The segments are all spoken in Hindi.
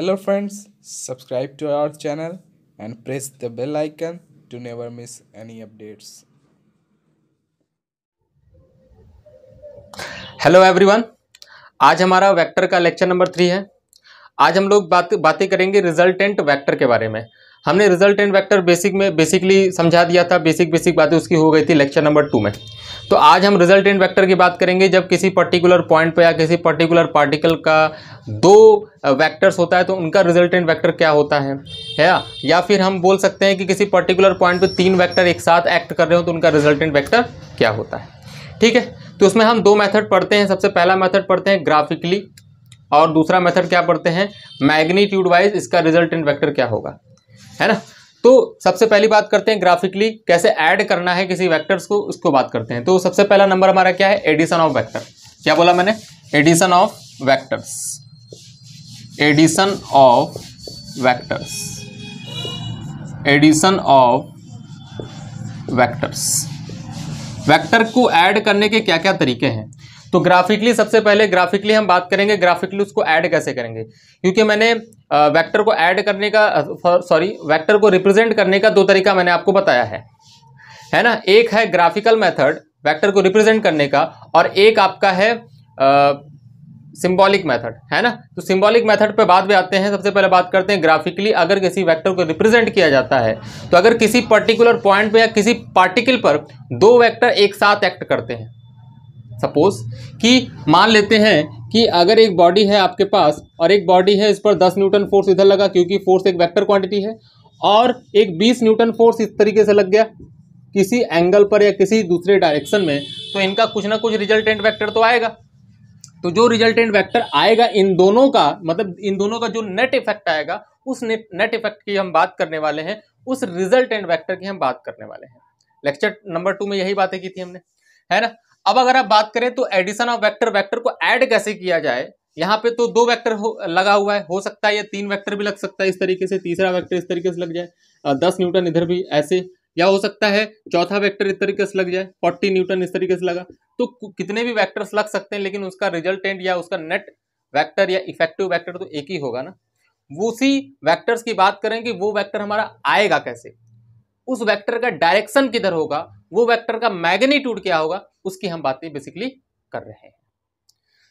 Hello friends, subscribe to our channel and press the bell icon to never miss any updates. Hello everyone आज हमारा वेक्टर का लेक्चर नंबर थ्री है आज हम लोग बात बातें करेंगे रिजल्टेंट वेक्टर के बारे में हमने रिजल्ट एंड वैक्टर बेसिक में बेसिकली समझा दिया था बेसिक बेसिक बातें उसकी हो गई थी लेक्चर नंबर टू में तो आज हम रिजल्ट एंड वैक्टर की बात करेंगे जब किसी पर्टिकुलर पॉइंट पर या किसी पर्टिकुलर पार्टिकल का दो वैक्टर्स होता है तो उनका रिजल्ट एंड वैक्टर क्या होता है है या फिर हम बोल सकते हैं कि किसी पर्टिकुलर पॉइंट पर तीन वैक्टर एक साथ एक्ट कर रहे हो तो उनका रिजल्ट एंड वैक्टर क्या होता है ठीक है तो उसमें हम दो मेथड पढ़ते हैं सबसे पहला मेथड पढ़ते हैं ग्राफिकली और दूसरा मेथड क्या पढ़ते हैं मैग्नीट्यूड वाइज इसका रिजल्ट एंड वेक्टर क्या होगा है ना तो सबसे पहली बात करते हैं ग्राफिकली कैसे ऐड करना है किसी वेक्टर्स को उसको बात करते हैं तो सबसे पहला नंबर हमारा क्या है एडिशन ऑफ वेक्टर क्या बोला मैंने addition of vectors addition of vectors addition of vectors vector को ऐड करने के क्या क्या तरीके हैं तो ग्राफिकली सबसे पहले ग्राफिकली हम बात करेंगे ग्राफिकली उसको ऐड कैसे करेंगे क्योंकि मैंने वेक्टर को ऐड करने का सॉरी वेक्टर को रिप्रेजेंट करने का दो तरीका मैंने आपको बताया है है ना एक है ग्राफिकल मेथड वेक्टर को रिप्रेजेंट करने का और एक आपका है सिंबॉलिक मेथड है ना तो सिंबॉलिक मेथड पे बाद में आते हैं सबसे पहले बात करते हैं ग्राफिकली अगर किसी वेक्टर को रिप्रेजेंट किया जाता है तो अगर किसी पर्टिकुलर पॉइंट पे या किसी पार्टिकल पर दो वेक्टर एक साथ एक्ट करते हैं सपोज कि मान लेते हैं कि अगर एक बॉडी है आपके पास और एक बॉडी है इस पर दस न्यूटन फोर्स इधर लगा क्योंकि फोर्स एक वेक्टर क्वांटिटी है और एक बीस न्यूटन फोर्स इस तरीके से लग गया किसी एंगल पर या किसी दूसरे डायरेक्शन में तो इनका कुछ ना कुछ रिजल्टेंट वैक्टर तो आएगा तो जो रिजल्टेंट वेक्टर आएगा इन दोनों का मतलब इन दोनों का जो नेट इफेक्ट आएगा उस नेट इफेक्ट की हम बात करने वाले हैं उस रिजल्टेंट वेक्टर की हम बात करने वाले हैं लेक्चर नंबर टू में यही बातें की थी हमने है ना अब अगर आप बात करें तो एडिशन ऑफ वेक्टर वेक्टर को ऐड कैसे किया जाए यहाँ पे तो दो वेक्टर लगा हुआ है हो सकता है या तीन वेक्टर भी लग सकता है इस तरीके से तीसरा वेक्टर इस तरीके से लग जाए दस न्यूटन इधर भी ऐसे या हो सकता है चौथा वेक्टर इस तरीके से लग जाए फोर्टी न्यूटन इस तरीके से लगा तो कितने भी वेक्टर्स लग सकते हैं लेकिन उसका रिजल्टेंट या उसका नेट वैक्टर या इफेक्टिव वैक्टर तो एक ही होगा ना वो उसी वैक्टर्स की बात करें कि वो वैक्टर हमारा आएगा कैसे उस वैक्टर का डायरेक्शन किधर होगा वो वैक्टर का मैग्नीट्यूड क्या होगा उसकी हम बातें बेसिकली कर रहे हैं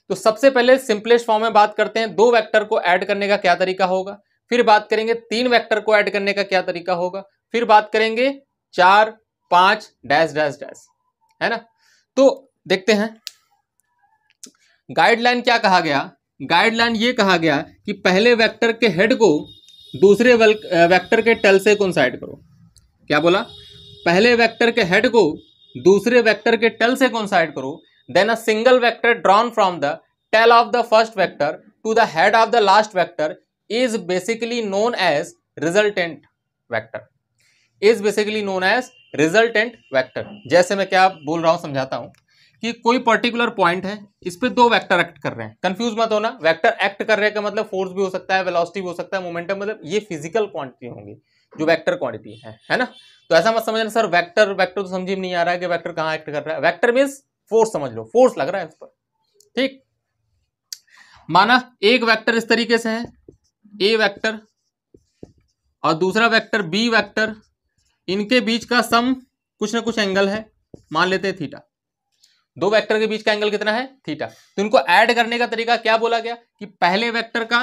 तो सबसे पहले सिंपलेस्ट फॉर्म में बात करते हैं दो वेक्टर को ऐड करने का क्या तरीका होगा फिर बात करेंगे तीन वेक्टर को ऐड करने का क्या तरीका होगा फिर बात करेंगे चार पांच डैश डैश डैश है ना तो देखते हैं गाइडलाइन क्या कहा गया गाइडलाइन ये कहा गया कि पहले वेक्टर के हेड को दूसरे वेक्टर के टेल से कंसाइड करो क्या बोला पहले वेक्टर के हेड को दूसरे वेक्टर के टेल से कोइंसाइड करो then a single vector drawn from the tail of the first vector to the head of the last vector is basically known as resultant vector is basically known as resultant vector जैसे मैं क्या बोल रहा हूं समझाता हूं कि कोई पर्टिकुलर पॉइंट है इस पर दो वेक्टर एक्ट कर रहे हैं कंफ्यूज मत होना वेक्टर एक्ट कर रहे का मतलब फोर्स भी हो सकता है वेलोसिटी भी हो सकता है मोमेंटम मतलब ये फिजिकल क्वांटिटी होंगी जो वेक्टर क्वांटिटी है है ना तो ऐसा मत समझना सर वेक्टर वेक्टर तो समझ में नहीं आ रहा है कि वेक्टर कहाँ एक्ट कर रहा है वेक्टर मीन्स फोर्स समझ लो फोर्स लग रहा है उस पर ठीक माना एक वेक्टर इस तरीके से है ए वेक्टर और दूसरा वेक्टर बी वेक्टर इनके बीच का सम कुछ ना कुछ एंगल है मान लेते हैं थीटा दो वेक्टर के बीच का एंगल कितना है थीटा तो इनको ऐड करने का तरीका क्या बोला गया कि पहले वेक्टर का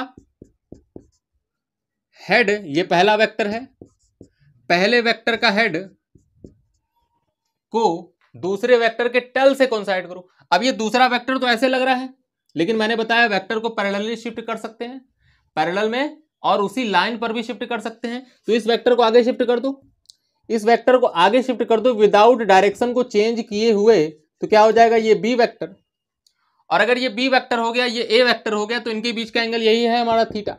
हेड ये पहला वेक्टर है पहले वेक्टर का हेड को दूसरे वेक्टर के टेल से कॉन्साइड करो अब ये दूसरा वेक्टर तो ऐसे लग रहा है लेकिन मैंने बताया वेक्टर को पैरेलली शिफ्ट कर सकते हैं पैरेलल में और उसी लाइन पर भी शिफ्ट कर सकते हैं तो इस वेक्टर को आगे शिफ्ट कर दो इस वेक्टर को आगे शिफ्ट कर दो विदाउट डायरेक्शन को चेंज किए हुए तो क्या हो जाएगा ये बी वेक्टर और अगर ये बी वेक्टर हो गया ये ए वेक्टर हो गया तो इनके बीच का एंगल यही है हमारा थीटा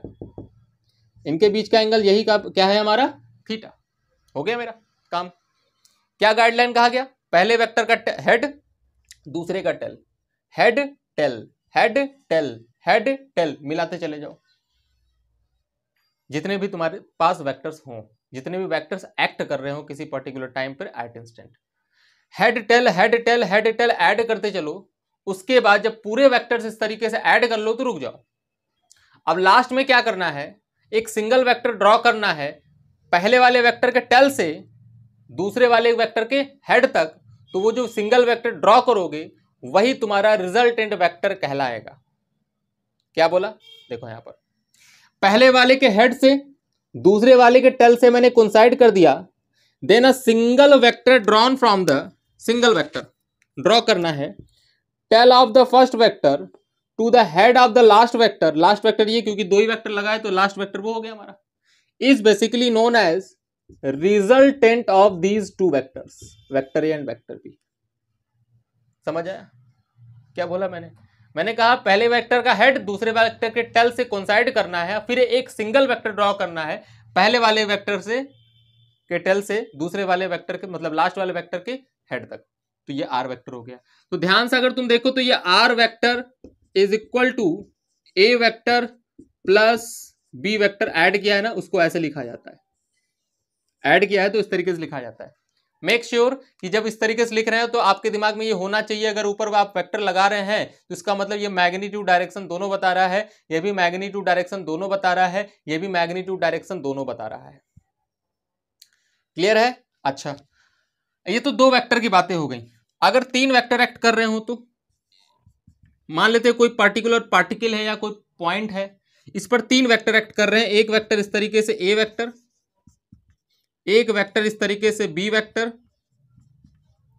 इनके बीच का एंगल यही का क्या है हमारा थीटा हो गया मेरा काम क्या गाइडलाइन कहा गया पहले वेक्टर का हेड दूसरे का tail head tail head tail head tail मिलाते चले जाओ जितने भी तुम्हारे पास वेक्टर्स हो जितने भी वेक्टर्स एक्ट कर रहे हो किसी पर्टिकुलर टाइम पर at instant head tail head tail head tail add करते चलो उसके बाद जब पूरे वेक्टर्स इस तरीके से ऐड कर लो तो रुक जाओ अब लास्ट में क्या करना है एक सिंगल वेक्टर ड्रॉ करना है पहले वाले वेक्टर के टेल से दूसरे वाले वेक्टर के हेड तक तो वो जो सिंगल वेक्टर ड्रॉ करोगे वही तुम्हारा रिजल्टेंट वेक्टर कहलाएगा क्या बोला देखो यहां पर पहले वाले के हेड से दूसरे वाले के टेल से मैंने कंसाइड कर दिया then a single vector drawn from the single vector draw करना है tail of the first vector to the head of the last vector last vector ये क्योंकि दो ही वेक्टर लगाए तो लास्ट वेक्टर वो हो गया हमारा is basically known as resultant of these two vectors vector A and vector B समझ आया क्या बोला मैंने मैंने कहा पहले वेक्टर का हेड दूसरे वेक्टर के टेल से कोंसाइड करना है फिर एक सिंगल वेक्टर ड्रॉ करना है पहले वाले वेक्टर से के टेल से दूसरे वाले वेक्टर के मतलब लास्ट वाले वेक्टर के हेड तक तो ये आर वेक्टर हो गया तो ध्यान से अगर तुम देखो तो ये R vector is equal to A vector plus B vector add किया है ना उसको ऐसे लिखा जाता है ऐड किया है तो इस तरीके से लिखा जाता है मेक श्योर sure कि जब इस तरीके से लिख रहे हैं तो आपके दिमाग में ये होना चाहिए अगर ऊपर आप वेक्टर लगा रहे हैं तो इसका मतलब ये मैग्नीट्यूड डायरेक्शन दोनों बता रहा है ये भी मैग्नीट्यूड डायरेक्शन दोनों बता रहा है ये भी मैग्नीट्यूड डायरेक्शन दोनों बता रहा है क्लियर है अच्छा ये तो दो वैक्टर की बातें हो गई अगर तीन वैक्टर एक्ट कर रहे हो तो मान लेते हैं कोई पार्टिकुलर पार्टिकल है या कोई पॉइंट है इस पर तीन वेक्टर एक्ट कर रहे हैं एक वेक्टर इस तरीके से ए वेक्टर एक वेक्टर इस तरीके से बी वेक्टर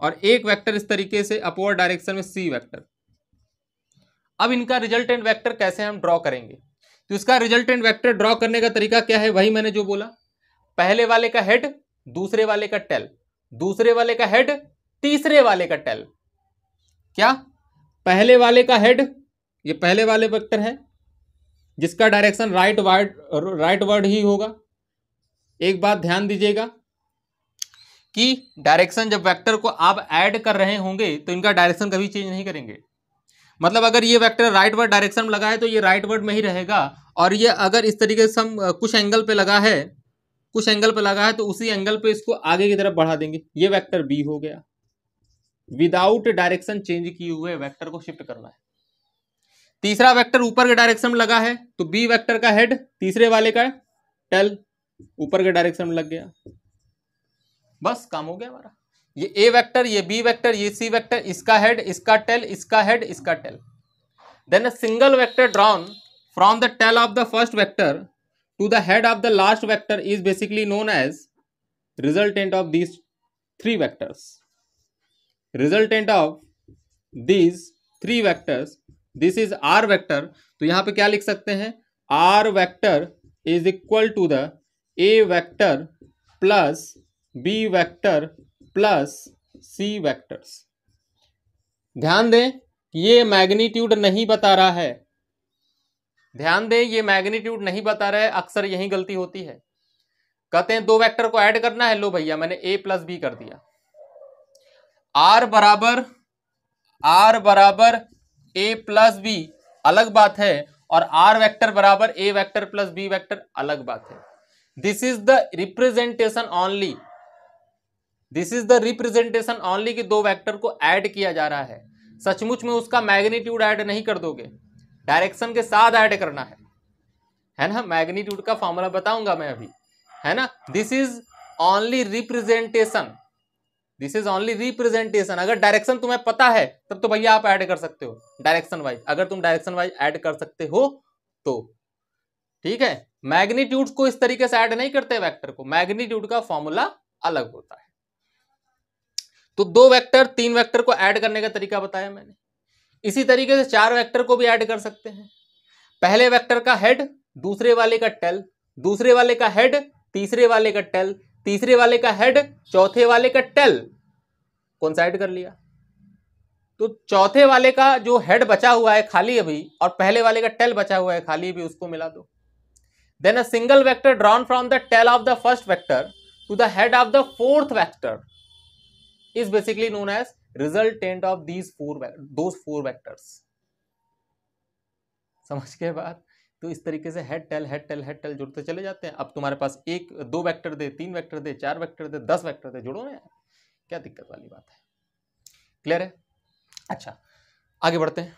और एक वेक्टर इस तरीके से अपवर्ड डायरेक्शन में सी वेक्टर अब इनका रिजल्टेंट वेक्टर कैसे हम ड्रॉ करेंगे तो इसका रिजल्टेंट वेक्टर ड्रॉ करने का तरीका क्या है वही मैंने जो बोला पहले वाले का हेड दूसरे वाले का टेल दूसरे वाले का हेड तीसरे वाले का टेल क्या पहले वाले का हेड ये पहले वाले वेक्टर है जिसका direction rightward rightward ही होगा एक बात ध्यान दीजिएगा कि डायरेक्शन जब वेक्टर को आप ऐड कर रहे होंगे तो इनका डायरेक्शन कभी चेंज नहीं करेंगे मतलब अगर ये वेक्टर राइट वर्ड डायरेक्शन में लगा है तो ये राइट वर्ड में ही रहेगा और ये अगर इस तरीके से हम कुछ एंगल पे लगा है कुछ एंगल पे लगा है तो उसी एंगल पे इसको आगे की तरफ बढ़ा देंगे ये वेक्टर बी हो गया विदाउट डायरेक्शन चेंज किए हुए वेक्टर को शिफ्ट करना है तीसरा वेक्टर ऊपर के डायरेक्शन में लगा है तो बी वेक्टर का हेड तीसरे वाले का है टेल ऊपर के डायरेक्शन में लग गया बस काम हो गया हमारा ये ए वेक्टर ये बी वेक्टर ये सी वेक्टर इसका हेड इसका टेल इसका हेड इसका tail then a single vector drawn from the tail of the first vector to the head of the last vector is basically known as resultant of these three vectors resultant of these three vectors this is R vector तो यहां पे क्या लिख सकते हैं R vector is equal to the A vector plus B vector plus C vectors ध्यान दें ये मैग्नीट्यूड नहीं बता रहा है ध्यान दें ये मैग्नीट्यूड नहीं बता रहा है अक्सर यही गलती होती है कहते हैं दो वेक्टर को ऐड करना है लो भैया मैंने ए प्लस बी कर दिया आर बराबर आर बराबर ए प्लस बी अलग बात है और आर वेक्टर बराबर A vector plus B vector अलग बात है this is the representation only this is the representation only कि दो वेक्टर को ऐड किया जा रहा है सचमुच में उसका मैग्नीट्यूड ऐड नहीं कर दोगे डायरेक्शन के साथ ऐड करना है है ना मैग्नीट्यूड का फॉर्मूला बताऊंगा मैं अभी है ना this is only representation this is only representation अगर डायरेक्शन तुम्हें पता है तब तो भैया आप ऐड कर सकते हो डायरेक्शन वाइज अगर तुम डायरेक्शन वाइज ऐड कर सकते हो तो ठीक है मैग्नीट्यूड को इस तरीके से ऐड नहीं करते वेक्टर को मैग्नीट्यूड का फॉर्मूला अलग होता है तो दो वेक्टर तीन वेक्टर को ऐड करने का तरीका बताया मैंने इसी तरीके से चार वेक्टर को भी ऐड कर सकते हैं पहले वेक्टर का हेड दूसरे वाले का टेल दूसरे वाले का हेड तीसरे वाले का टेल तीसरे वाले का हेड चौथे वाले का टेल कॉन्साइड कर लिया तो चौथे वाले का जो हेड बचा हुआ है खाली अभी और पहले वाले का टेल बचा हुआ है खाली अभी उसको मिला दो then a single vector drawn from the tail of the first vector to the head of the fourth vector is basically known as resultant of these four दो फोर वैक्टर्स समझ के बाद तो इस तरीके से head tail head tail head tail जुड़ते चले जाते हैं अब तुम्हारे पास एक दो वैक्टर दे तीन वैक्टर दे चार वैक्टर दे दस वैक्टर दे जुड़ो ना यार क्या दिक्कत वाली बात है क्लियर है अच्छा आगे बढ़ते हैं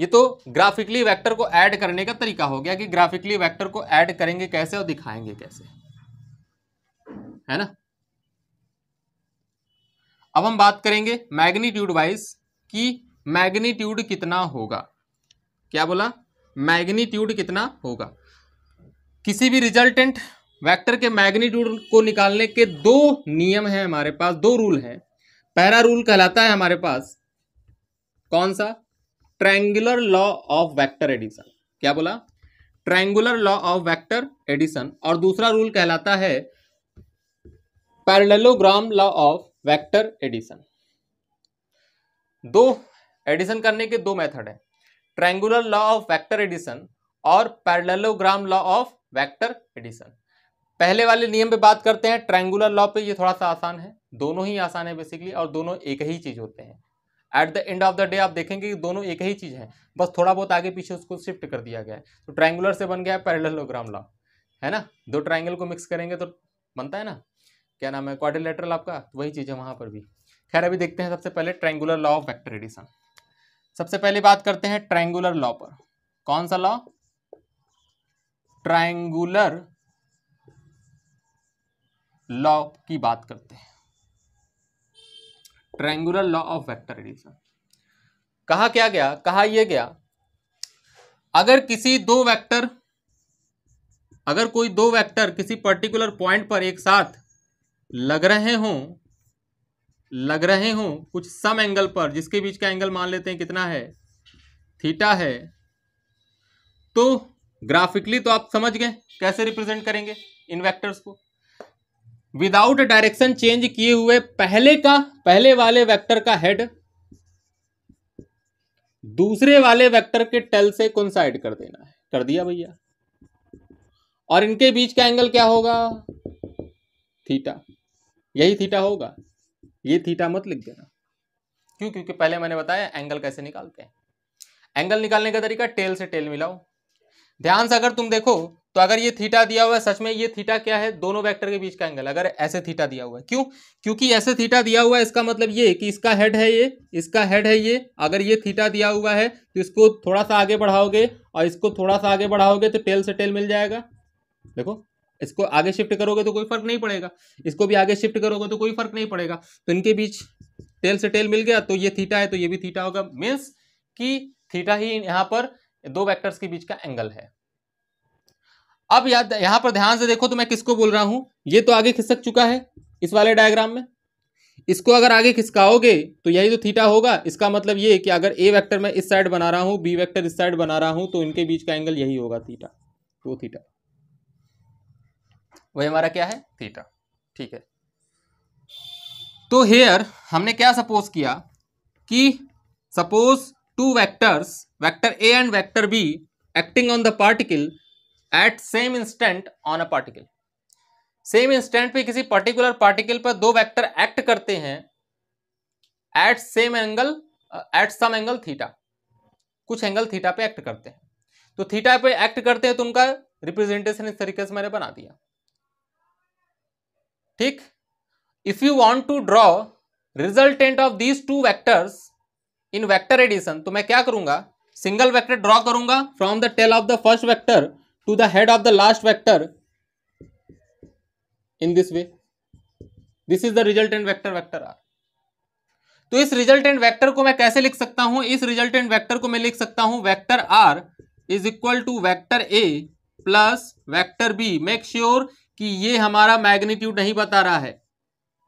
ये तो ग्राफिकली वेक्टर को ऐड करने का तरीका हो गया कि ग्राफिकली वेक्टर को ऐड करेंगे कैसे और दिखाएंगे कैसे है ना अब हम बात करेंगे मैग्नीट्यूड वाइज कि मैग्नीट्यूड कितना होगा क्या बोला मैग्नीट्यूड कितना होगा किसी भी रिजल्टेंट वेक्टर के मैग्नीट्यूड को निकालने के दो नियम हैं हमारे पास दो रूल हैं पहला रूल कहलाता है हमारे पास कौन सा triangular law of vector addition क्या बोला triangular law of vector addition और दूसरा रूल कहलाता है parallelogram law of vector addition दो एडिशन करने के दो मेथड हैं triangular law of vector addition और parallelogram law of vector addition पहले वाले नियम पे बात करते हैं ट्रैंगुलर लॉ पे ये थोड़ा सा आसान है दोनों ही आसान है बेसिकली और दोनों एक ही चीज़ होते हैं at the end of the day आप देखेंगे कि दोनों एक ही चीज़ है बस थोड़ा बहुत आगे पीछे उसको शिफ्ट कर दिया गया है तो ट्रेंगुलर से बन गया है पैरलोग्राम लॉ है ना दो ट्राइंगल को मिक्स करेंगे तो बनता है ना क्या नाम है क्वारिलेटरल आपका तो वही चीज़ है वहाँ पर भी खैर अभी देखते हैं सबसे पहले triangular law of vector addition सबसे पहले बात करते हैं ट्रायंगुलर लॉ पर कौन सा लॉ ट्रायंगुलर लॉ की बात करते हैं triangular law of vector addition कहा क्या गया कहा यह गया अगर किसी दो वेक्टर अगर कोई दो वेक्टर किसी पर्टिकुलर पॉइंट पर एक साथ लग रहे हों लग रहे हों कुछ सम एंगल पर जिसके बीच का एंगल मान लेते हैं कितना है थीटा है तो ग्राफिकली तो आप समझ गए कैसे रिप्रेजेंट करेंगे इन वेक्टर्स को विदाउट डायरेक्शन चेंज किए हुए पहले का पहले वाले वेक्टर का हेड दूसरे वाले वेक्टर के टेल से एड कर देना है कर दिया भैया और इनके बीच का एंगल क्या होगा थीटा यही थीटा होगा ये थीटा मत लिख देना क्यों क्योंकि पहले मैंने बताया एंगल कैसे निकालते हैं एंगल निकालने का तरीका टेल से टेल मिलाओ ध्यान से अगर तुम देखो तो अगर ये थीटा दिया हुआ है सच में ये थीटा क्या है दोनों वेक्टर के बीच का एंगल अगर ऐसे थीटा दिया हुआ है क्यों क्योंकि ऐसे थीटा दिया हुआ है इसका मतलब ये कि इसका हेड है ये इसका हेड है ये अगर ये थीटा दिया हुआ है तो इसको थोड़ा सा आगे बढ़ाओगे और इसको थोड़ा सा आगे बढ़ाओगे तो टेल से टेल मिल जाएगा देखो इसको आगे शिफ्ट करोगे तो कोई फर्क नहीं पड़ेगा इसको भी आगे शिफ्ट करोगे तो कोई फर्क नहीं पड़ेगा तो इनके बीच टेल से टेल मिल गया तो ये थीटा है तो ये भी थीटा होगा मीन्स कि थीटा ही यहां पर दो वेक्टर्स के बीच का एंगल है अब याद यहां पर ध्यान से देखो तो मैं किसको बोल रहा हूं ये तो आगे खिसक चुका है इस वाले डायग्राम में इसको अगर आगे खिसकाओगे तो यही तो थीटा होगा इसका मतलब ये कि अगर ए वेक्टर मैं इस साइड बना रहा हूँ बी वेक्टर इस साइड बना रहा हूं तो इनके बीच का एंगल यही होगा थीटा तो थीटा वही हमारा क्या है थीटा ठीक है तो हेयर हमने क्या सपोज किया कि suppose two vectors vector A and vector B acting on the particle at same instant on a particle same instant पे किसी पर्टिकुलर पार्टिकल पर दो वेक्टर एक्ट करते हैं at same angle at some angle theta कुछ एंगल थीटा पे एक्ट करते हैं तो थीटा पे एक्ट करते हैं तो उनका रिप्रेजेंटेशन इस तरीके से मैंने बना दिया ठीक if you want to draw resultant of these two vectors in vector addition तो मैं क्या करूंगा सिंगल वैक्टर ड्रॉ करूंगा from the tail of the first vector to the head of the last vector in this way this is the resultant vector vector R तो इस रिजल्टेंट वैक्टर को मैं कैसे लिख सकता हूं इस रिजल्टेंट वैक्टर को मैं लिख सकता हूं vector R is equal to vector A plus vector B make sure कि ये हमारा मैग्नीट्यूड नहीं बता रहा है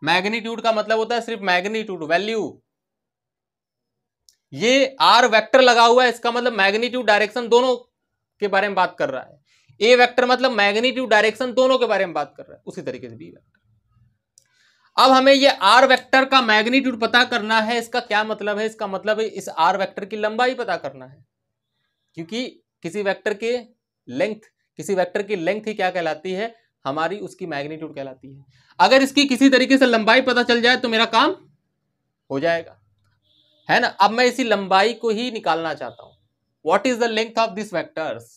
मैग्नीट्यूड का मतलब होता है सिर्फ मैग्नीट्यूड वैल्यू ये आर वेक्टर लगा हुआ है इसका मतलब मैग्नीट्यूड डायरेक्शन दोनों के बारे में बात कर रहा है ए वेक्टर मतलब मैग्नीट्यूड डायरेक्शन दोनों के बारे में बात कर रहा है उसी तरीके से बी वैक्टर अब हमें ये आर वेक्टर का मैग्नीट्यूड पता करना है इसका क्या मतलब है इसका मतलब है इस आर वेक्टर की लंबाई पता करना है क्योंकि किसी वेक्टर के लेंथ किसी वेक्टर की लेंथ ही क्या कहलाती है हमारी उसकी मैग्नीट्यूड कहलाती है अगर इसकी किसी तरीके से लंबाई पता चल जाए तो मेरा काम हो जाएगा है ना अब मैं इसी लंबाई को ही निकालना चाहता हूं what is the length of this vectors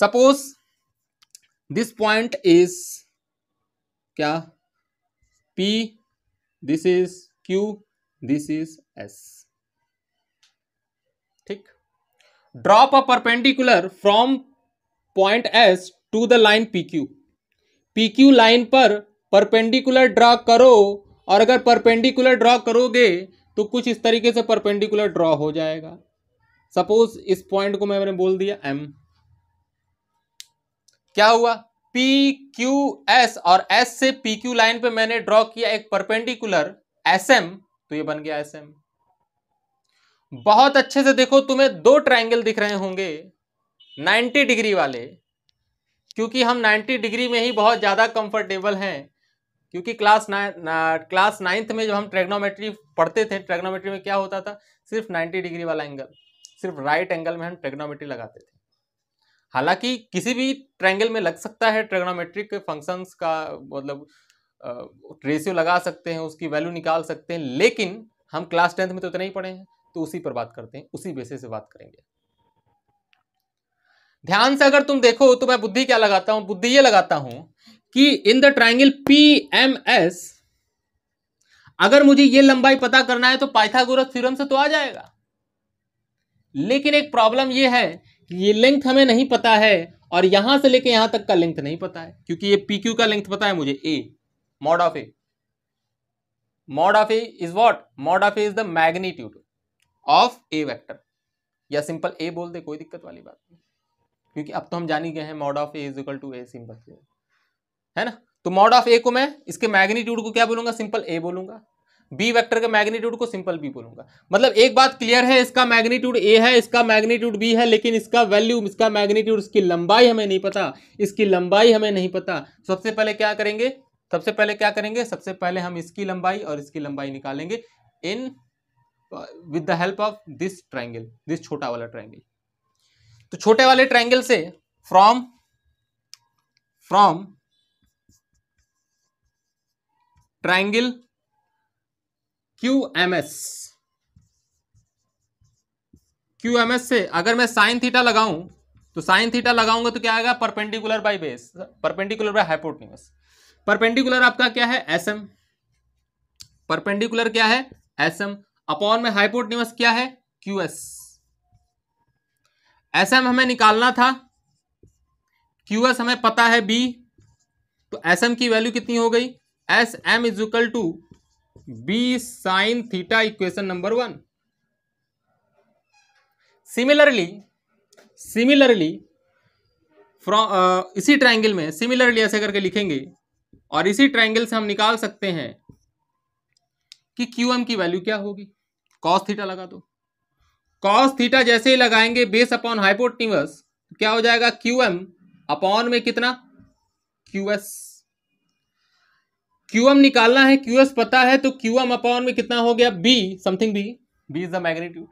suppose this point is क्या P this is Q this is S ठीक drop a perpendicular from point S to the line P Q P Q line पर परपेंडिकुलर ड्रॉ करो और अगर परपेंडिकुलर ड्रॉ करोगे तो कुछ इस तरीके से परपेंडिकुलर ड्रॉ हो जाएगा सपोज इस पॉइंट को मैंने बोल दिया एम क्या हुआ पी क्यू एस और एस से पी क्यू लाइन पे मैंने ड्रॉ किया एक परपेंडिकुलर एस एम तो ये बन गया एस एम बहुत अच्छे से देखो तुम्हें दो ट्रायंगल दिख रहे होंगे 90 डिग्री वाले क्योंकि हम 90 डिग्री में ही बहुत ज़्यादा कंफर्टेबल हैं क्योंकि क्लास नाइन क्लास नाइन्थ में जब हम ट्रेग्नोमेट्री पढ़ते थे ट्रेग्नोमेट्री में क्या होता था सिर्फ 90 डिग्री वाला एंगल सिर्फ राइट एंगल में हम ट्रेग्नोमेट्री लगाते थे हालांकि किसी भी ट्रैंगल में लग सकता है ट्रेग्नोमेट्रिक फंक्शंस का मतलब रेशियो लगा सकते हैं उसकी वैल्यू निकाल सकते हैं लेकिन हम क्लास टेंथ में तो इतना ही पढ़े हैं तो उसी पर बात करते हैं उसी बेसिस से बात करेंगे ध्यान से अगर तुम देखो तो मैं बुद्धि क्या लगाता हूं बुद्धि ये लगाता हूं कि in the triangle P M S अगर मुझे ये लंबाई पता करना है तो पाइथागोरस थ्योरम से तो आ जाएगा लेकिन एक प्रॉब्लम ये है ये लेंथ हमें नहीं पता है और यहां से लेके यहां तक का लेंथ नहीं पता है क्योंकि ये पी क्यू का लेंथ पता है मुझे A mod of A mod of A is what mod of A is the magnitude of A vector या सिंपल ए बोल दे कोई दिक्कत वाली बात नहीं क्योंकि अब तो हम जान ही गए हैं mod of A is equal to A simple है ना तो मॉड ऑफ ए को मैं इसके मैग्नीट्यूड को क्या बोलूंगा सिंपल ए बोलूंगा बी वेक्टर के मैग्नीट्यूड को सिंपल बी बोलूंगा मतलब एक बात क्लियर है इसका मैग्नीट्यूड ए है इसका मैग्नीट्यूड बी है लेकिन इसका वैल्यू इसका मैग्नीट्यूड इसकी लंबाई हमें नहीं पता इसकी लंबाई हमें नहीं पता सबसे पहले क्या करेंगे सबसे पहले क्या करेंगे सबसे पहले हम इसकी लंबाई और इसकी लंबाई निकालेंगे in with the help of this triangle this छोटा वाला ट्राइंगल तो छोटे वाले ट्रायंगल से from from triangle Q M S Q M S से अगर मैं साइन थीटा लगाऊं तो साइन थीटा लगाऊंगा तो क्या आएगा perpendicular by base perpendicular by hypotenuse perpendicular आपका क्या है एस एम परपेंडिकुलर क्या है एस एम अपॉन में हाइपोटेन्यूस क्या है क्यू एस एस एम हमें निकालना था क्यू एस हमें पता है बी तो एस एम की वैल्यू कितनी हो गई S M is equal to B sine theta equation number one similarly similarly from इसी ट्राइंगल में सिमिलरली ऐसे करके लिखेंगे और इसी ट्राइंगल से हम निकाल सकते हैं कि क्यू एम की वैल्यू क्या होगी कॉस थीटा लगा दो कॉस थीटा जैसे ही लगाएंगे बेस अपॉन हाइपोटिवस क्या हो जाएगा क्यू एम अपॉन में कितना क्यू एस क्यू एम निकालना है क्यू एस पता है तो क्यू एम अपॉन में कितना हो गया B something B B is the magnitude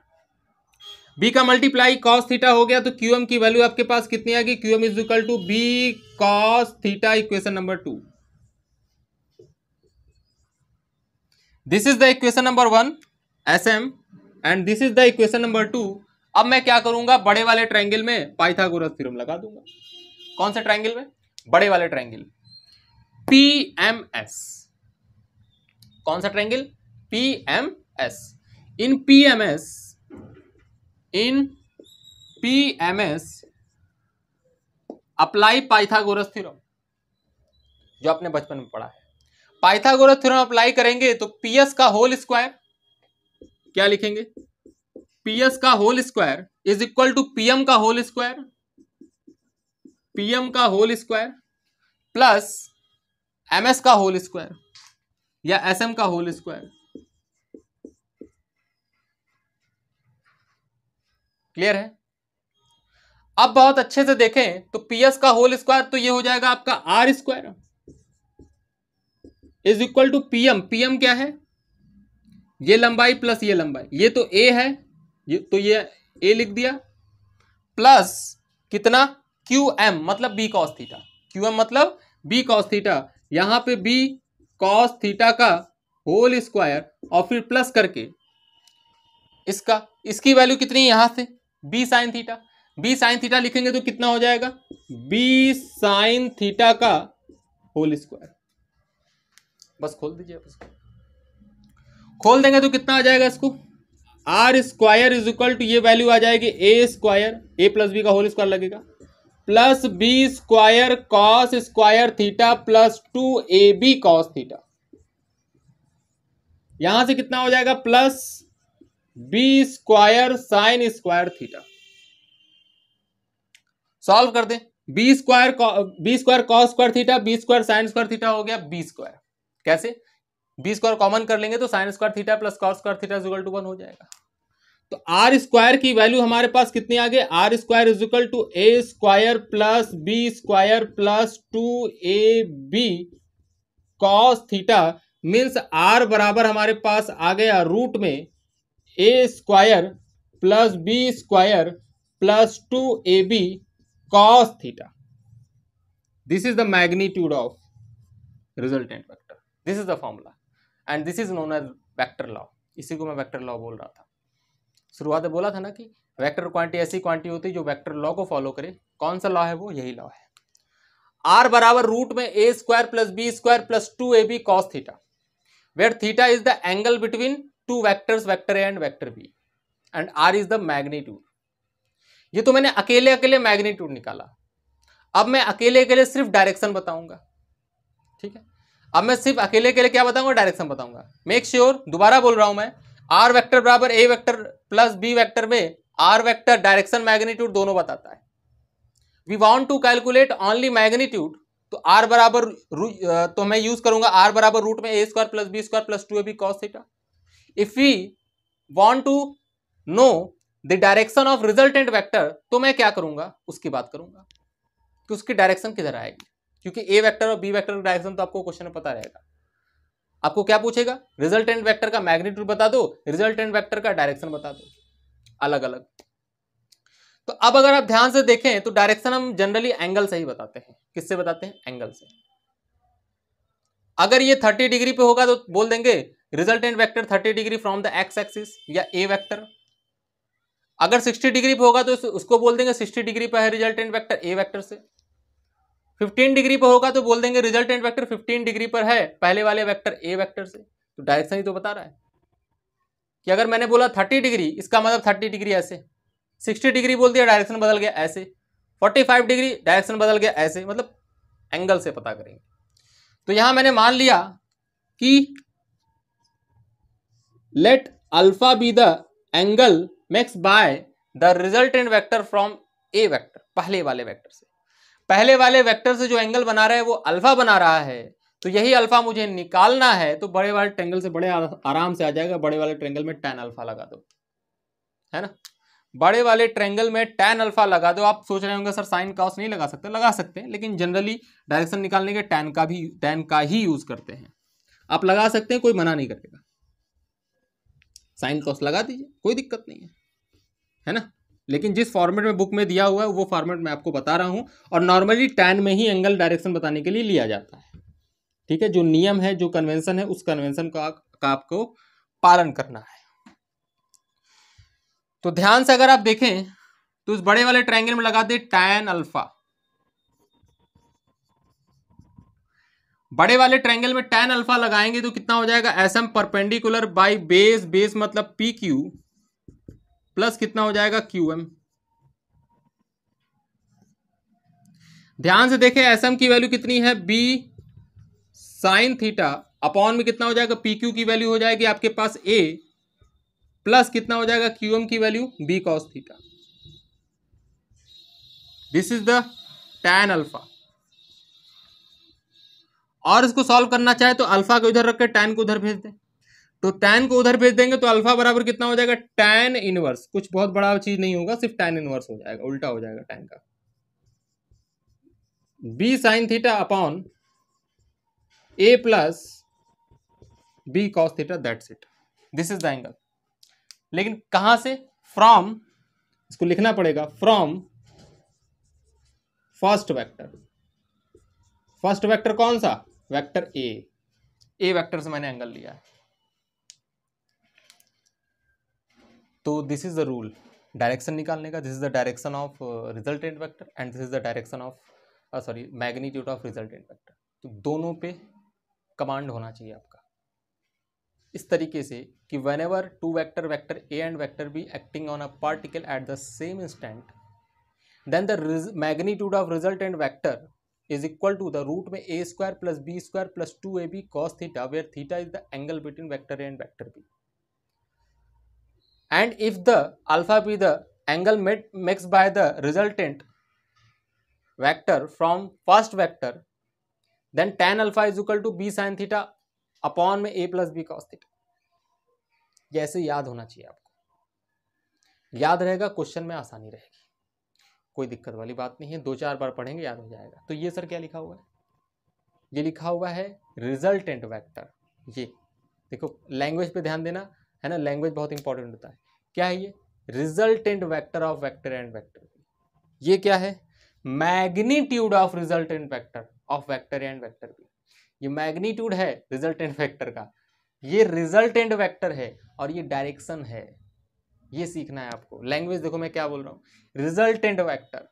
B का मल्टीप्लाई कॉस थीटा हो गया तो क्यू एम की वैल्यू आपके पास कितनी आ गई Q M is equal to B cos theta equation number two this is the equation number one S M and this is the equation number two अब मैं क्या करूंगा बड़े वाले ट्राइंगल में पाइथागोरस थ्योरम लगा दूंगा कौन से ट्राइंगल में बड़े वाले ट्राइंगल पी एम एस कौन सा triangle P M S in P M S in P M S apply Pythagoras theorem जो आपने बचपन में पढ़ा है पाइथागोरस थ्योरम अप्लाई करेंगे तो पीएस का होल स्क्वायर क्या लिखेंगे पीएस का whole square is equal to PM का होल स्क्वायर पीएम का होल स्क्वायर प्लस एमएस का होल स्क्वायर या एसएम का होल स्क्वायर क्लियर है अब बहुत अच्छे से देखें तो पीएस का होल स्क्वायर तो ये हो जाएगा आपका R square is equal to PM PM क्या है ये लंबाई प्लस ये लंबाई ये तो ए है ये तो ये ए लिख दिया प्लस कितना क्यू एम मतलब B cos theta Q M मतलब बी कॉस थीटा यहां पे बी कॉस थीटा का होल स्क्वायर और फिर प्लस करके इसका इसकी वैल्यू कितनी है से B sine theta B sine theta लिखेंगे तो कितना हो जाएगा बी साइन थीटा का होल स्क्वायर बस खोल दीजिए खोल देंगे तो कितना आ जाएगा इसको R square is equal to ये वैल्यू आ जाएगी A square A plus B का होल स्क्वायर लगेगा plus B square cos square theta plus two A B cos theta यहां से कितना हो जाएगा plus B square sine square theta solve कर दे B square B square cos square theta B square sine square theta हो गया बी स्क्वायर कैसे बी स्क्वायर कॉमन कर लेंगे तो sine square theta plus cos square theta is equal to one हो जाएगा तो आर स्क्वायर की वैल्यू हमारे पास कितनी आ गई R square is equal to A square plus B square plus two A B cos theta means R बराबर हमारे पास आ गया रूट में A square plus B square plus two A B cos theta this is the magnitude of resultant vector this is the formula and this is known as vector law इसी को मैं वैक्टर लॉ बोल रहा था शुरुआत बोला था ना कि वैक्टर क्वांटिटी ऐसी क्वांटिटी होती है जो वैक्टर लॉ को फॉलो करे कौन सा लॉ है वो यही लॉ है आर बराबर रूट में A square plus B square plus two A B cos theta where theta is the angle between two vectors vector A and vector B and R is the magnitude ये तो मैंने अकेले अकेले मैग्नीट्यूड निकाला अब मैं अकेले अकेले सिर्फ डायरेक्शन बताऊंगा ठीक है अब मैं सिर्फ अकेले अकेले क्या बताऊंगा डायरेक्शन बताऊंगा मेक श्योर दोबारा बोल रहा हूं मैं आर वैक्टर बराबर A vector plus B vector में आर वैक्टर डायरेक्शन मैग्नीट्यूड दोनों बताता है we want to calculate only magnitude तो आर बराबर तो मैं यूज करूंगा आर बराबर रूट में A square plus B square plus two A B cos theta if we want to know the direction of resultant vector तो मैं क्या करूंगा उसकी बात करूंगा कि उसकी डायरेक्शन किधर आएगी क्योंकि ए वेक्टर और बी वेक्टर डायरेक्शन तो आपको क्वेश्चन में पता रहेगा आपको क्या पूछेगा रिजल्टेंट वेक्टर का मैग्नीट्यूड बता दो रिजल्टेंट वेक्टर का डायरेक्शन बता दो अलग अलग तो अब अगर आप ध्यान से देखें तो डायरेक्शन हम जनरली एंगल से ही बताते हैं किससे बताते हैं एंगल से अगर ये 30 डिग्री पे होगा तो बोल देंगे resultant vector 30 degree from the X axis या ए वेक्टर अगर 60 डिग्री पे होगा तो उसको बोल देंगे 60 डिग्री पे है रिजल्टेंट वेक्टर ए वेक्टर से 15 डिग्री पर होगा तो बोल देंगे रिजल्टेंट वेक्टर 15 डिग्री पर है पहले वाले वेक्टर ए वेक्टर से तो डायरेक्शन ही तो बता रहा है कि अगर मैंने बोला 30 डिग्री इसका मतलब 30 डिग्री ऐसे 60 डिग्री बोल दिया डायरेक्शन बदल गया ऐसे 45 डिग्री डायरेक्शन बदल गया ऐसे मतलब एंगल से पता करेंगे तो यहां मैंने मान लिया कि let alpha be the angle makes by the resultant vector from A vector पहले वाले वैक्टर से पहले वाले वेक्टर से जो एंगल बना रहा है वो अल्फा बना रहा है तो यही अल्फा मुझे निकालना है तो बड़े वाले ट्रेंगल से बड़े आराम से आ जाएगा बड़े वाले ट्रेंगल में टेन अल्फा लगा दो है ना बड़े वाले ट्रेंगल में टेन अल्फा लगा दो आप सोच रहे होंगे सर साइन कॉस नहीं लगा सकते लगा सकते हैं लेकिन जनरली डायरेक्शन निकालने के टेन का भी टेन का ही यूज करते हैं आप लगा सकते हैं कोई मना नहीं करेगा साइन कॉस लगा दीजिए कोई दिक्कत नहीं है है ना लेकिन जिस फॉर्मेट में बुक में दिया हुआ है वो फॉर्मेट मैं आपको बता रहा हूँ और नॉर्मली टैन में ही एंगल डायरेक्शन बताने के लिए लिया जाता है ठीक है जो नियम है जो कन्वेंशन है उस कन्वेंशन का, का आपको पालन करना है तो ध्यान से अगर आप देखें तो इस बड़े वाले ट्रायंगल में लगा दे टैन अल्फा बड़े वाले ट्रायंगल में टैन अल्फा लगाएंगे तो कितना हो जाएगा S M perpendicular by base base मतलब पी क्यू प्लस कितना हो जाएगा क्यू एम ध्यान से देखें एस एम की वैल्यू कितनी है बी साइन थीटा अपॉन में कितना हो जाएगा पी क्यू की वैल्यू हो जाएगी आपके पास ए प्लस कितना हो जाएगा क्यू एम की value B cos theta this is the tan alpha और इसको सॉल्व करना चाहे तो अल्फा को इधर रख के टैन को उधर भेज दें तो टैन को उधर भेज देंगे तो अल्फा बराबर कितना हो जाएगा टैन इनवर्स कुछ बहुत बड़ा चीज नहीं होगा सिर्फ टैन इनवर्स हो जाएगा उल्टा हो जाएगा टैन का B sine theta upon A plus B cos theta that's it this is the angle लेकिन कहां से फ्रॉम इसको लिखना पड़ेगा from first vector first vector कौन सा वेक्टर ए ए वेक्टर से मैंने एंगल लिया है तो this is the rule direction निकालने का this is the direction of resultant vector and this is the direction of sorry magnitude of resultant vector तो दोनों पे कमांड होना चाहिए आपका इस तरीके से कि whenever two vector vector A and vector B acting on a particle at the same instant then the magnitude of resultant vector is equal to the root में A square plus B square plus two A B cos theta where theta is the angle between vector A and vector B and if the alpha be the angle made makes by the resultant vector from first vector then tan alpha is equal to b sin theta upon में a plus B cos theta ऐसे याद होना चाहिए आपको याद रहेगा क्वेश्चन में आसानी रहेगी कोई दिक्कत वाली बात नहीं है दो चार बार पढ़ेंगे याद हो जाएगा तो ये सर क्या लिखा हुआ है ये लिखा हुआ है रिजल्टेंट वेक्टर ये देखो लैंग्वेज पे ध्यान देना है ना लैंग्वेज बहुत इंपॉर्टेंट होता है क्या है ये resultant vector of vector and vector ये क्या है magnitude of resultant vector of vector and vector B ये मैग्नीट्यूड है रिजल्टेंट वेक्टर का ये रिजल्टेंट वेक्टर है और ये डायरेक्शन है ये सीखना है आपको लैंग्वेज देखो मैं क्या बोल रहा हूँ रिजल्टेंट वैक्टर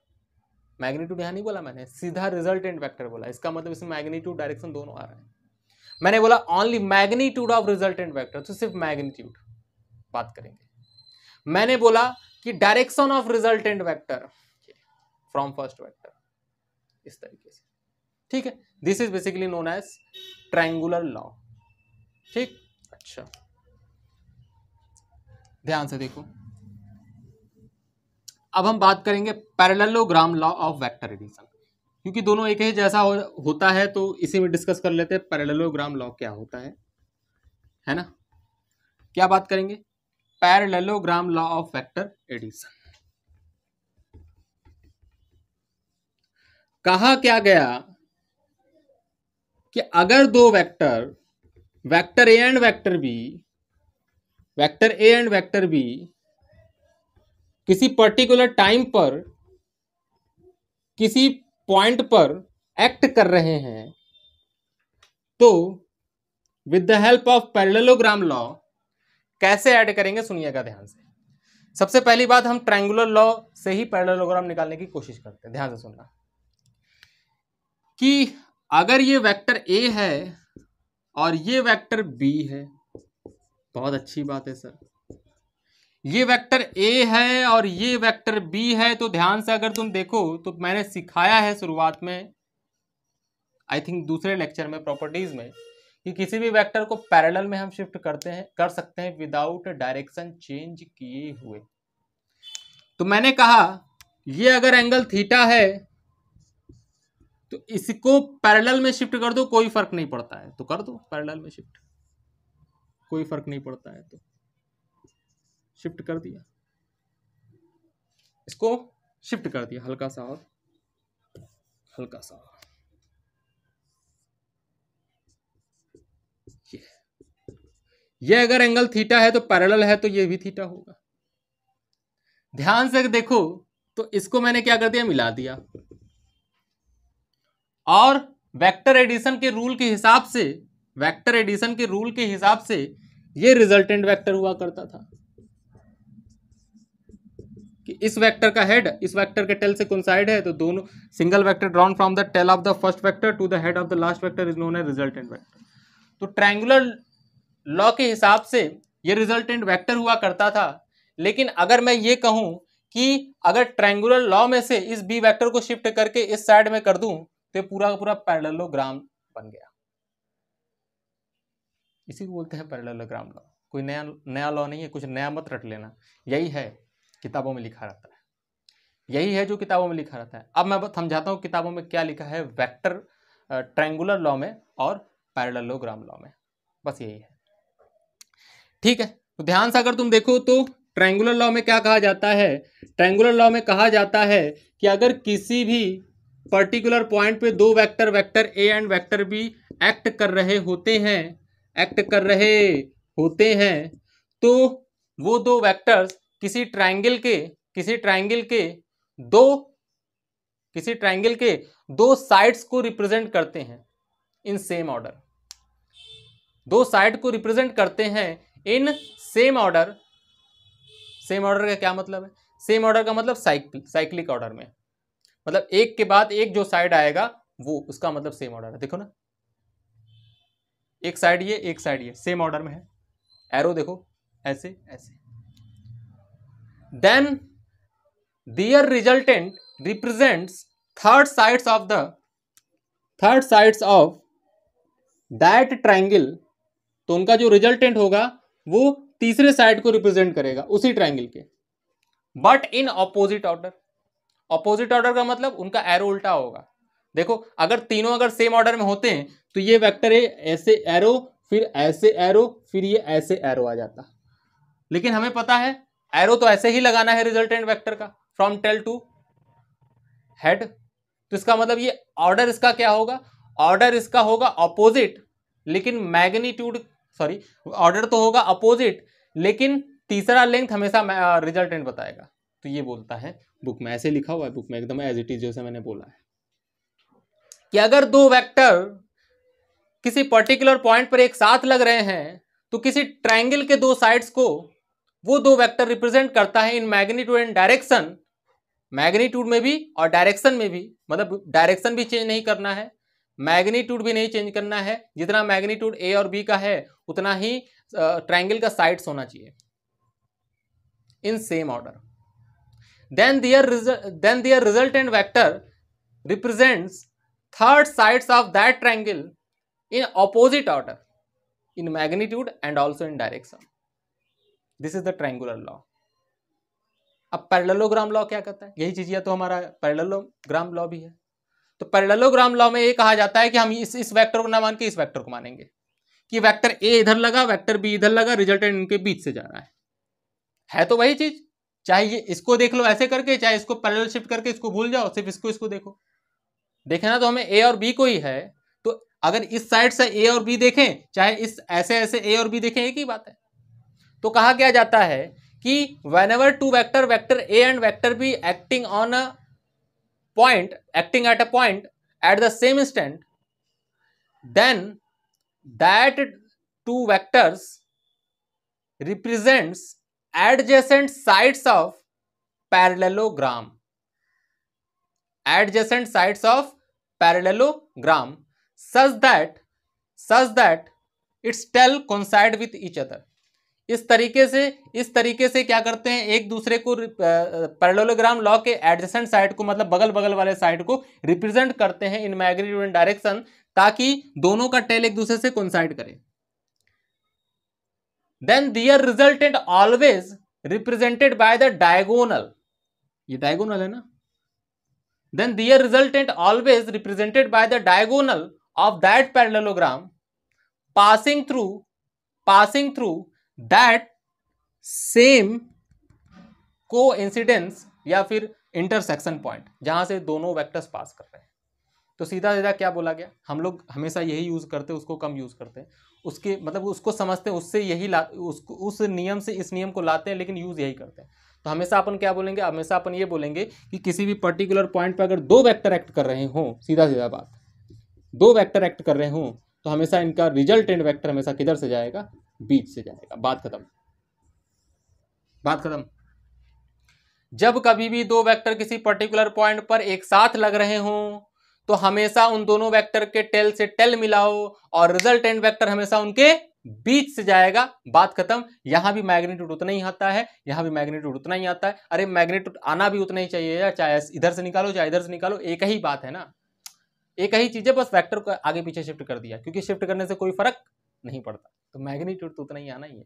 मैग्नीट्यूड यहाँ नहीं बोला मैंने सीधा रिजल्टेंट वैक्टर बोला इसका मतलब इसमें मैग्नीट्यूड डायरेक्शन दोनों आ रहे हैं मैंने बोला only magnitude of resultant vector तो सिर्फ मैग्नीट्यूड बात करेंगे मैंने बोला कि direction of resultant vector from first vector इस तरीके से ठीक है this is basically known as triangular law ठीक अच्छा ध्यान से देखो अब हम बात करेंगे parallelogram law of vector addition क्योंकि दोनों एक ही जैसा हो, होता है तो इसी में डिस्कस कर लेते हैं पैरेललोग्राम लॉ क्या होता है है ना क्या बात करेंगे parallelogram law of vector addition कहा क्या गया कि अगर दो vector vector A and vector B vector A and vector B किसी पर्टिकुलर टाइम पर किसी पॉइंट पर एक्ट कर रहे हैं तो with the help of parallelogram law कैसे ऐड करेंगे सुनिएगा ध्यान से सबसे पहली बात हम ट्रायंगुलर लॉ से ही पैरेललोग्राम निकालने की कोशिश करते हैं ध्यान से सुनना कि अगर ये वेक्टर ए है और ये वेक्टर बी है बहुत अच्छी बात है सर ये वेक्टर ए है और ये वेक्टर बी है तो ध्यान से अगर तुम देखो तो मैंने सिखाया है शुरुआत में आई थिंक दूसरे लेक्चर में प्रॉपर्टीज में कि किसी भी वेक्टर को पैरेलल में हम शिफ्ट करते हैं कर सकते हैं विदाउट डायरेक्शन चेंज किए हुए तो मैंने कहा ये अगर एंगल थीटा है तो इसको पैरेलल में शिफ्ट कर दो कोई फर्क नहीं पड़ता है तो कर दो पैरेलल में शिफ्ट कोई फर्क नहीं पड़ता है तो शिफ्ट कर दिया इसको शिफ्ट कर दिया हल्का सा और हल्का सा ये अगर एंगल थीटा है तो पैरेलल है तो ये भी थीटा होगा ध्यान से देखो तो इसको मैंने क्या कर दिया मिला दिया और वेक्टर एडिशन के रूल के हिसाब से वेक्टर एडिशन के रूल के हिसाब से ये रिजल्टेंट वेक्टर हुआ करता था कि इस वेक्टर का हेड इस वेक्टर के टेल से कौन साइड है तो दोनों single vector drawn from the tail of the first vector to the head of the last vector is known as resultant vector तो ट्रायंगुलर लॉ के हिसाब से ये रिजल्टेंट वेक्टर हुआ करता था लेकिन अगर मैं ये कहूँ कि अगर ट्रैंगुलर लॉ में से इस बी वेक्टर को शिफ्ट करके इस साइड में कर दूं तो पूरा का पूरा पैरेललोग्राम बन गया इसी को बोलते हैं पैरेललोग्राम लॉ कोई नया नया लॉ नहीं है कुछ नया मत रट लेना यही है किताबों में लिखा रहता है यही है जो किताबों में लिखा रहता है अब मैं समझाता हूँ किताबों में क्या लिखा है वैक्टर ट्रेंगुलर लॉ में और पैरेललोग्राम लॉ में बस यही है ठीक है तो ध्यान से अगर तुम देखो तो ट्रायंगुलर लॉ में क्या कहा जाता है ट्रायंगुलर लॉ में कहा जाता है कि अगर किसी भी पर्टिकुलर पॉइंट पे दो vector vector A and vector B act कर रहे होते हैं एक्ट कर रहे होते हैं तो वो दो वेक्टर्स किसी ट्रायंगल के किसी ट्रायंगल के दो किसी ट्रायंगल के दो साइड्स को रिप्रेजेंट करते हैं इन सेम ऑर्डर दो साइड को रिप्रेजेंट करते हैं in same order same order का क्या मतलब है सेम ऑर्डर का मतलब साइकिल साइक्लिक ऑर्डर में मतलब एक के बाद एक जो साइड आएगा वो उसका मतलब सेम ऑर्डर है देखो ना एक साइड ये एक साइड ये सेम ऑर्डर में है एरो देखो ऐसे ऐसे then their resultant represents third sides of the third sides of that triangle तो उनका जो रिजल्टेंट होगा वो तीसरे साइड को रिप्रेजेंट करेगा उसी ट्राइंगल के but in opposite order opposite order का मतलब उनका एरो उल्टा होगा देखो अगर तीनों अगर सेम ऑर्डर में होते हैं तो ये वेक्टर है ऐसे एरो फिर ऐसे एरो फिर ये ऐसे एरो आ जाता लेकिन हमें पता है एरो तो ऐसे ही लगाना है रिजल्टेंट वेक्टर का फ्रॉम टेल टू हेड तो इसका मतलब ये ऑर्डर इसका क्या होगा ऑर्डर इसका होगा ऑपोजिट लेकिन मैग्नीट्यूड सॉरी ऑर्डर तो होगा अपोजिट लेकिन तीसरा लेंथ हमेशा रिजल्टेंट बताएगा तो ये बोलता है बुक में ऐसे लिखा हुआ है बुक में एकदम एज इट इज जैसे मैंने बोला है कि अगर दो वेक्टर किसी पर्टिकुलर पॉइंट पर एक साथ लग रहे हैं तो किसी ट्रायंगल के दो साइड्स को वो दो वेक्टर रिप्रेजेंट करता है in magnitude and direction magnitude में भी और डायरेक्शन में भी मतलब डायरेक्शन भी चेंज नहीं करना है मैग्नीट्यूड भी नहीं चेंज करना है जितना मैग्नीट्यूड ए और बी का है उतना ही ट्राइंगल का साइड्स होना चाहिए in same order then their then their resultant vector represents third sides of that triangle in opposite order in magnitude and also in direction this is the triangular law अब पैरलोग्राम लॉ क्या कहता है यही चीज़ या तो हमारा पैरलोग्राम लॉ भी है तो पैरेललोग्राम लॉ में ये कहा जाता है कि हम इस इस वेक्टर को ना मान के इस वेक्टर को मानेंगे कि वेक्टर ए इधर लगा वेक्टर बी इधर लगा रिजल्टेंट इनके बीच से जा रहा है है तो वही चीज चाहे ये इसको देख लो ऐसे करके चाहे इसको पैरेलल शिफ्ट करके इसको भूल जाओ सिर्फ इसको इसको देखो देखना तो हमें ए और बी को ही है तो अगर इस साइड से ए और बी देखें चाहे इस ऐसे ऐसे ए और बी देखें एक ही बात है तो कहा क्या जाता है कि whenever two vector vector A and vector B acting on a point acting at a point at the same instant then that two vectors represents adjacent sides of parallelogram adjacent sides of parallelogram such that such that its still coincide with each other इस तरीके से इस तरीके से क्या करते हैं एक दूसरे को पैरेललोग्राम लॉ के एडजेसेंट साइड को मतलब बगल बगल वाले साइड को रिप्रेजेंट करते हैं इन मैग्नीट्यूड डायरेक्शन ताकि दोनों का टेल एक दूसरे से कंसाइड करे then their resultant always represented by the diagonal ये डायगोनल है ना then their resultant always represented by the diagonal of that parallelogram passing through passing through that same coincidence या फिर इंटरसेक्शन पॉइंट जहां से दोनों वेक्टर्स पास कर रहे हैं तो सीधा सीधा क्या बोला गया हम लोग हमेशा यही यूज़ करते हैं उसको कम यूज़ करते हैं उसके मतलब उसको समझते हैं उससे यही ला उसको उस नियम से इस नियम को लाते हैं लेकिन यूज़ यही करते हैं तो हमेशा अपन क्या बोलेंगे हमेशा अपन ये बोलेंगे कि किसी भी पर्टिकुलर पॉइंट पर अगर दो वैक्टर एक्ट कर रहे हों सीधा सीधा बात दो वैक्टर एक्ट कर रहे हों तो हमेशा इनका रिजल्ट एंड वैक्टर हमेशा किधर से जाएगा बीच से जाएगा बात खत्म बात खत्म जब कभी भी दो वेक्टर किसी पर्टिकुलर पॉइंट पर एक साथ लग रहे हों तो हमेशा उन दोनों वेक्टर के टेल से टेल मिलाओ और रिजल्टेंट वेक्टर हमेशा उनके बीच से जाएगा बात खत्म यहां भी मैग्नीट्यूड उतना ही आता है यहां भी मैग्नीट्यूड उतना ही आता है अरे मैग्नीट्यूड आना भी उतना ही चाहिए यार चाहे इधर से निकालो चाहे इधर से निकालो एक ही बात है ना एक ही चीज है बस वैक्टर को आगे पीछे शिफ्ट कर दिया क्योंकि शिफ्ट करने से कोई फर्क नहीं पड़ता तो मैग्नीट्यूड तो उतना ही आना ही है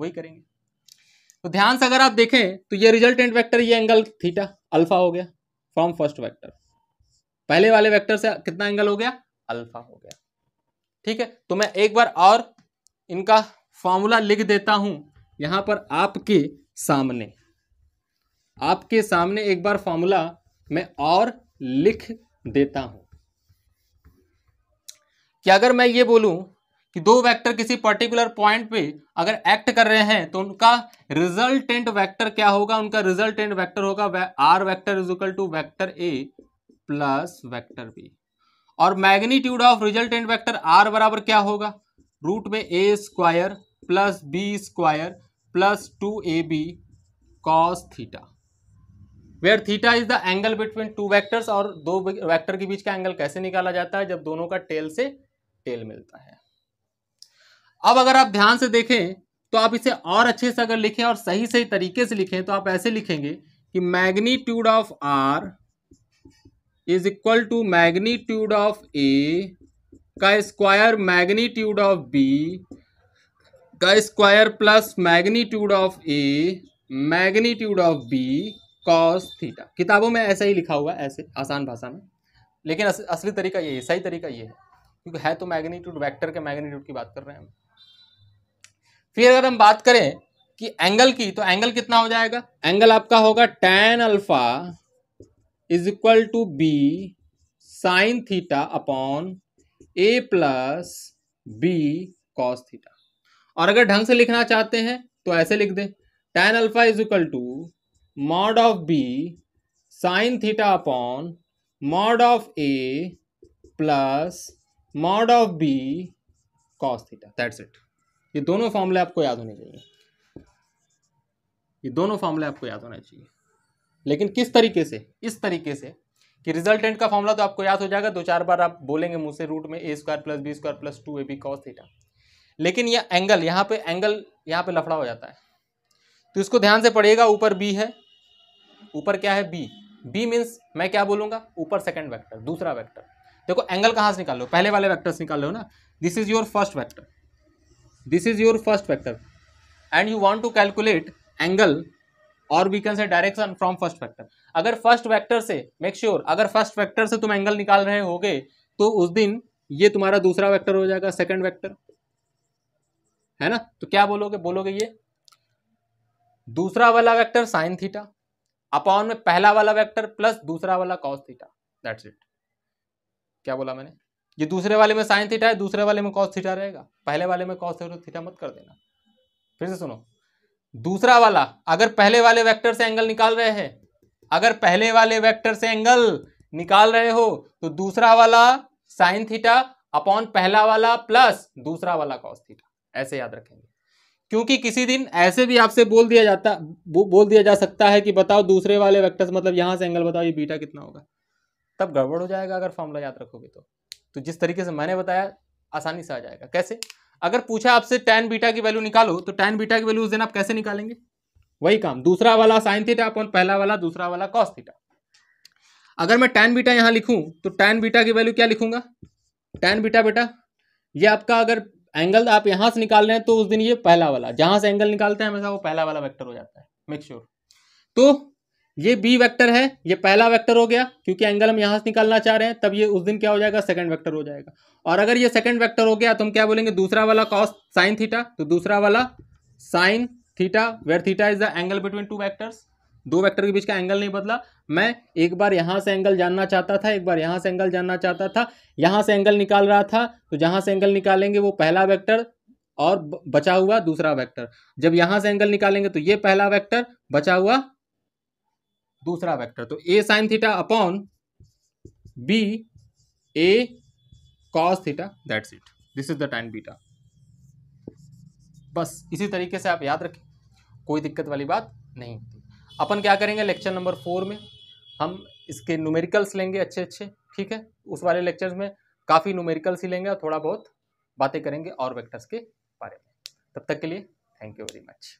वही करेंगे तो ध्यान से अगर आप देखें तो ये रिजल्टेंट वेक्टर ये एंगल थीटा अल्फा हो गया फ्रॉम फर्स्ट वेक्टर पहले वाले वेक्टर से कितना एंगल हो गया अल्फा हो गया ठीक है तो मैं एक बार और इनका फॉर्मूला लिख देता हूं यहां पर आपके सामने आपके सामने एक बार फॉर्मूला मैं और लिख देता हूं कि अगर मैं ये बोलूं कि दो वेक्टर किसी पर्टिकुलर पॉइंट पे अगर एक्ट कर रहे हैं तो उनका रिजल्टेंट वेक्टर क्या होगा उनका रिजल्टेंट वेक्टर होगा R vector is equal to vector A plus vector B और magnitude of resultant vector R बराबर क्या होगा रूट में A square plus B square plus two A B cos theta where theta is the angle between two vectors और दो वैक्टर के बीच का एंगल कैसे निकाला जाता है जब दोनों का टेल से टेल मिलता है अब अगर आप ध्यान से देखें तो आप इसे और अच्छे से अगर लिखें और सही सही तरीके से लिखें तो आप ऐसे लिखेंगे कि magnitude of R is equal to magnitude of A का स्क्वायर मैग्नीट्यूड ऑफ बी का square plus magnitude of A magnitude of B cos theta किताबों में ऐसा ही लिखा हुआ ऐसे आसान भाषा में लेकिन अस, असली तरीका ये है सही तरीका ये है क्योंकि है तो मैग्नीट्यूड वेक्टर के मैग्नीट्यूड की बात कर रहे हैं हम फिर अगर हम बात करें कि एंगल की तो एंगल कितना हो जाएगा एंगल आपका होगा tan alpha is equal to B sine theta upon A plus B cos theta और अगर ढंग से लिखना चाहते हैं तो ऐसे लिख दें tan alpha is equal to mod of B sine theta upon mod of A plus mod of B cos theta that's it ये दोनों फॉर्मूले आपको याद होने चाहिए ये दोनों फॉर्मूले आपको याद होना चाहिए लेकिन किस तरीके से इस तरीके से कि रिजल्टेंट का फॉर्मूला तो आपको याद हो जाएगा दो चार बार आप बोलेंगे मुझसे रूट में A square plus B square plus two A B cos theta लेकिन यह एंगल यहाँ पे एंगल यहाँ पे लफड़ा हो जाता है तो इसको ध्यान से पढ़िएगा ऊपर बी है ऊपर क्या है बी बी मीन्स मैं क्या बोलूंगा ऊपर सेकेंड वैक्टर दूसरा वैक्टर देखो एंगल कहाँ से निकाल लो पहले वाले वैक्टर से निकाल लो ना this is your first vector this is your first vector and you want to calculate angle और we can say direction from first factor अगर फर्स्ट वेक्टर से मेक श्योर sure, अगर फर्स्ट वेक्टर से तुम एंगल निकाल रहे हो होगे तो उस दिन ये तुम्हारा दूसरा वैक्टर हो जाएगा सेकेंड वैक्टर है ना तो क्या बोलोगे बोलोगे ये दूसरा वाला वेक्टर साइन थीटा अपॉन में पहला वाला वेक्टर प्लस दूसरा वाला कॉस थीटा दैट्स इट क्या बोला मैंने ये दूसरे वाले में साइन थीटा है दूसरे वाले में कॉस थीटा रहेगा पहले वाले में कॉस थीटा मत कर देना फिर से सुनो दूसरा वाला अगर पहले वाले वेक्टर से एंगल निकाल रहे हैं अगर पहले वाले वेक्टर से एंगल निकाल रहे हो तो दूसरा वाला साइन थीटा अपॉन पहला वाला प्लस दूसरा वाला कॉस थीटा ऐसे याद रखेंगे क्योंकि किसी दिन ऐसे भी आपसे बोल दिया जाता बो, बोल दिया जा सकता है कि बताओ दूसरे वाले वेक्टर्स मतलब यहां से एंगल बताओ ये बीटा कितना होगा तब गड़बड़ हो जाएगा अगर फॉर्मूला याद रखोगे तो तो जिस तरीके से मैंने बताया आसानी से आ जाएगा कैसे अगर पूछा आपसे टेन बीटा की वैल्यू निकालो तो टेन बीटा की वैल्यू उस दिन आप कैसे निकालेंगे वही काम दूसरा वाला साइन थीटा अपॉन पहला वाला दूसरा वाला कॉस थीटा अगर मैं टेन बीटा यहां लिखूं तो टेन बीटा की वैल्यू क्या लिखूंगा टेन बीटा बेटा ये आपका अगर एंगल आप यहां से निकाल रहे हैं तो उस दिन ये पहला वाला जहां से एंगल निकालते हैं हमेशा वो पहला वाला वेक्टर हो जाता है मेक श्योर sure. तो ये बी वेक्टर है ये पहला वेक्टर हो गया क्योंकि एंगल हम यहाँ से निकालना चाह रहे हैं तब ये उस दिन क्या हो जाएगा सेकंड वेक्टर हो जाएगा और अगर ये सेकंड वेक्टर हो गया तो हम क्या बोलेंगे दूसरा वाला कॉस साइन थीटा तो दूसरा वाला sine theta where theta is the angle between two vectors दो वैक्टर के बीच का एंगल नहीं बदला मैं एक बार यहाँ से एंगल जानना चाहता था एक बार यहाँ से एंगल जानना चाहता था यहाँ से एंगल निकाल रहा था तो जहाँ से एंगल निकालेंगे वो पहला वैक्टर और बचा हुआ दूसरा वेक्टर जब यहां से एंगल निकालेंगे तो ये पहला वेक्टर बचा हुआ दूसरा वेक्टर तो A sine theta upon B A cos theta that's it this is the time beta बस इसी तरीके से आप याद रखें कोई दिक्कत वाली बात नहीं होती अपन क्या करेंगे लेक्चर नंबर फोर में हम इसके न्यूमेरिकल्स लेंगे अच्छे अच्छे ठीक है उस वाले लेक्चर्स में काफ़ी न्यूमेरिकल्स ही लेंगे और थोड़ा बहुत बातें करेंगे और वेक्टर्स के बारे में तब तक के लिए थैंक यू वेरी मच